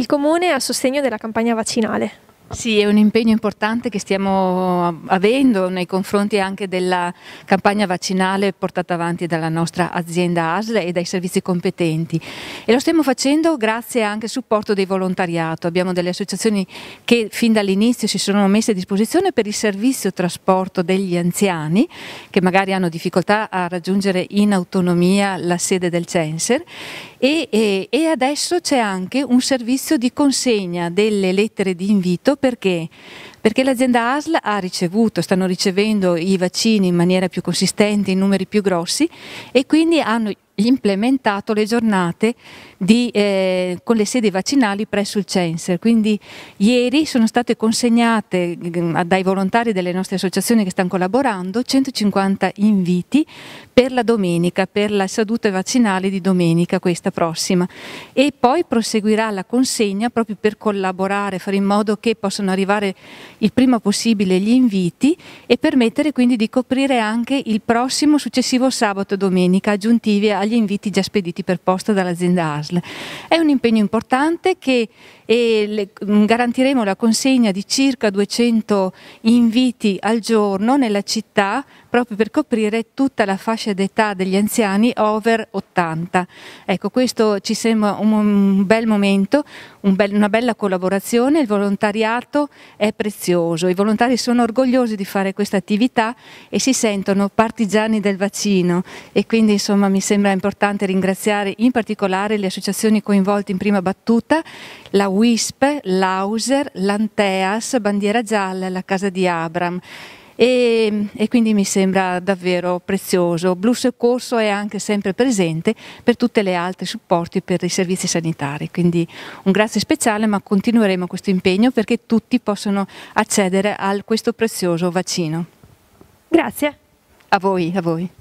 il Comune a sostegno della campagna vaccinale. Sì, è un impegno importante che stiamo avendo nei confronti anche della campagna vaccinale portata avanti dalla nostra azienda ASL e dai servizi competenti e lo stiamo facendo grazie anche al supporto dei volontariato. Abbiamo delle associazioni che fin dall'inizio si sono messe a disposizione per il servizio trasporto degli anziani che magari hanno difficoltà a raggiungere in autonomia la sede del Censer e, e, e adesso c'è anche un servizio di consegna delle lettere di invito ¿Por qué? Perché l'azienda ASL ha ricevuto, stanno ricevendo i vaccini in maniera più consistente, in numeri più grossi e quindi hanno implementato le giornate di, eh, con le sedi vaccinali presso il Censer. Quindi ieri sono state consegnate eh, dai volontari delle nostre associazioni che stanno collaborando 150 inviti per la domenica, per la salute vaccinale di domenica questa prossima e poi proseguirà la consegna proprio per collaborare, fare in modo che possano arrivare il prima possibile gli inviti e permettere quindi di coprire anche il prossimo successivo sabato e domenica aggiuntivi agli inviti già spediti per posta dall'azienda ASL. È un impegno importante che e le, mm, garantiremo la consegna di circa 200 inviti al giorno nella città proprio per coprire tutta la fascia d'età degli anziani over 80. Ecco, questo ci sembra un, un bel momento, un bel, una bella collaborazione, il volontariato è prezioso, i volontari sono orgogliosi di fare questa attività e si sentono partigiani del vaccino e quindi insomma mi sembra importante ringraziare in particolare le associazioni coinvolte in prima battuta, la Wisp, Lauser, Lanteas, Bandiera Gialla, la casa di Abram. E, e, quindi mi sembra davvero prezioso. Blu Soccorso è anche sempre presente per tutte le altre supporti per i servizi sanitari, quindi un grazie speciale, ma continueremo questo impegno perché tutti possono accedere a questo prezioso vaccino. Grazie. A voi, a voi.